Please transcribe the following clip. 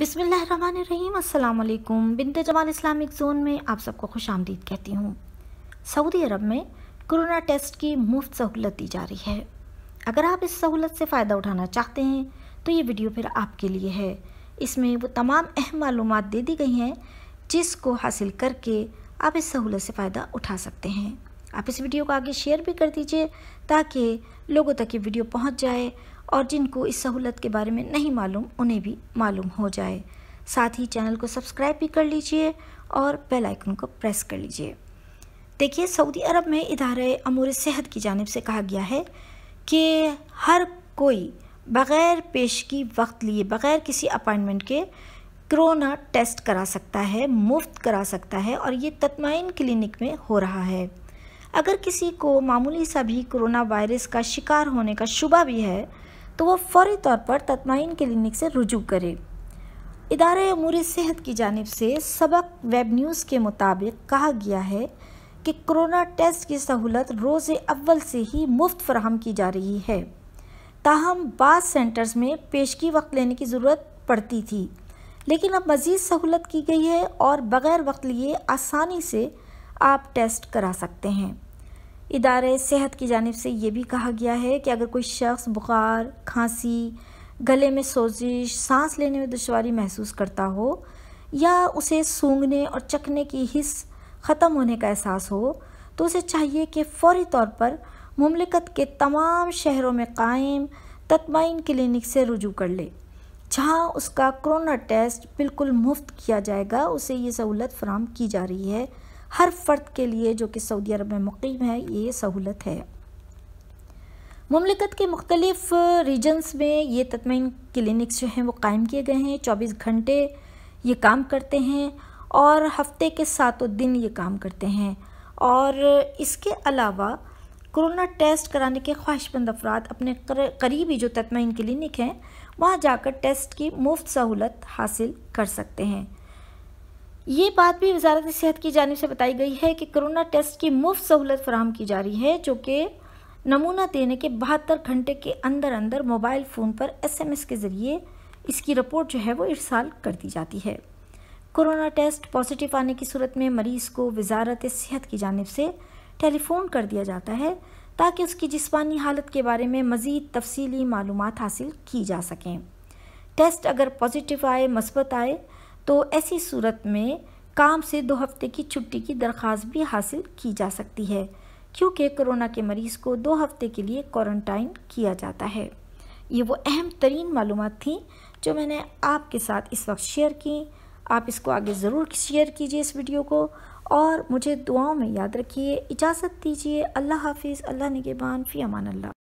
बिसमीम अल्लाम बिंद Jamal Islamic zone में आप सबको खुश आमदीद कहती हूँ सऊदी अरब में कोरोना टेस्ट की मुफ्त सहूलत दी जा रही है अगर आप इस सहूलत से फ़ायदा उठाना चाहते हैं तो ये वीडियो फिर आपके लिए है इसमें वो तमाम अहम मालूम दे दी गई हैं जिसको हासिल करके आप इस सहूलत से फ़ायदा उठा सकते हैं आप इस वीडियो को आगे शेयर भी कर दीजिए ताकि लोगों तक ये वीडियो पहुँच जाए और जिनको इस सहूलत के बारे में नहीं मालूम उन्हें भी मालूम हो जाए साथ ही चैनल को सब्सक्राइब भी कर लीजिए और बेल आइकन को प्रेस कर लीजिए देखिए सऊदी अरब में इदारे अमूर सेहत की जानब से कहा गया है कि हर कोई बग़ैर पेशगी वक्त लिए बग़ैर किसी अपॉइंटमेंट के कोरोना टेस्ट करा सकता है मुफ्त करा सकता है और ये तत्माइन क्लिनिक में हो रहा है अगर किसी को मामूली सा भी कोरोना वायरस का शिकार होने का शुबा भी है तो वह फौरी तौर पर तत्माइन क्लिनिक से रुजू करे इदार अमूर सेहत की जानब से सबक वेब न्यूज़ के मुताबिक कहा गया है कि कोरोना टेस्ट की सहूलत रोज़ अव्वल से ही मुफ्त फ्राहम की जा रही है ताहम बाद सेंटर्स में पेशगी वक्त लेने की ज़रूरत पड़ती थी लेकिन अब मज़ीद सहूलत की गई है और बग़ैर वक्त लिए आसानी से आप टेस्ट करा सकते हैं इदारे सेहत की जानब से ये भी कहा गया है कि अगर कोई शख्स बुखार खांसी गले में सोजिश सांस लेने में दुशारी महसूस करता हो या उसे सूंघने और चखने की हिस्स ख़त्म होने का एहसास हो तो उसे चाहिए कि फौरी तौर पर ममलिकत के तमाम शहरों में कायम तत्माइन क्लिनिक से रुजू कर ले जहाँ उसका कोरोना टेस्ट बिल्कुल मुफ्त किया जाएगा उसे ये सहूलत फ्राहम की जा रही है हर फ़र्द के लिए जो कि सऊदी अरब में मुकम है ये सहूलत है ममलिकत के मुख्तलिफ रीजन्स में ये तत्मीन क्लिनिक्स जो हैं वो कायम किए गए हैं चौबीस घंटे ये काम करते हैं और हफ्ते के सातों दिन ये काम करते हैं और इसके अलावा कोरोना टेस्ट कराने के ख्वाहिशमंद अफराद अपने करीबी जो तत्मीन क्लिनिक हैं वहाँ जाकर टेस्ट की मुफ्त सहूलत हासिल कर सकते हैं ये बात भी वजारत सेहत की जानब से बताई गई है कि कोरोना टेस्ट की मुफ्त सहूलत फराम की जा रही है जो कि नमूना देने के बहत्तर घंटे के अंदर अंदर मोबाइल फ़ोन पर एसएमएस के ज़रिए इसकी रिपोर्ट जो है वो इरसाल कर दी जाती है कोरोना टेस्ट पॉजिटिव आने की सूरत में मरीज़ को वजारत सेहत की जानब से टेलीफोन कर दिया जाता है ताकि उसकी जिसमानी हालत के बारे में मज़ीद तफसली मालूम हासिल की जा सकें टेस्ट अगर पॉजिटिव आए मस्बत आए तो ऐसी सूरत में काम से दो हफ्ते की छुट्टी की दरख्वास्त भी हासिल की जा सकती है क्योंकि कोरोना के मरीज़ को दो हफ्ते के लिए क्वारंटाइन किया जाता है ये वो अहम तरीन मालूम थी जो मैंने आपके साथ इस वक्त शेयर की आप इसको आगे ज़रूर शेयर कीजिए इस वीडियो को और मुझे दुआओं में याद रखिए इजाज़त दीजिए अल्लाह हाफिज़ अल्लाह नगेबान फ़ी अमान अल्लाह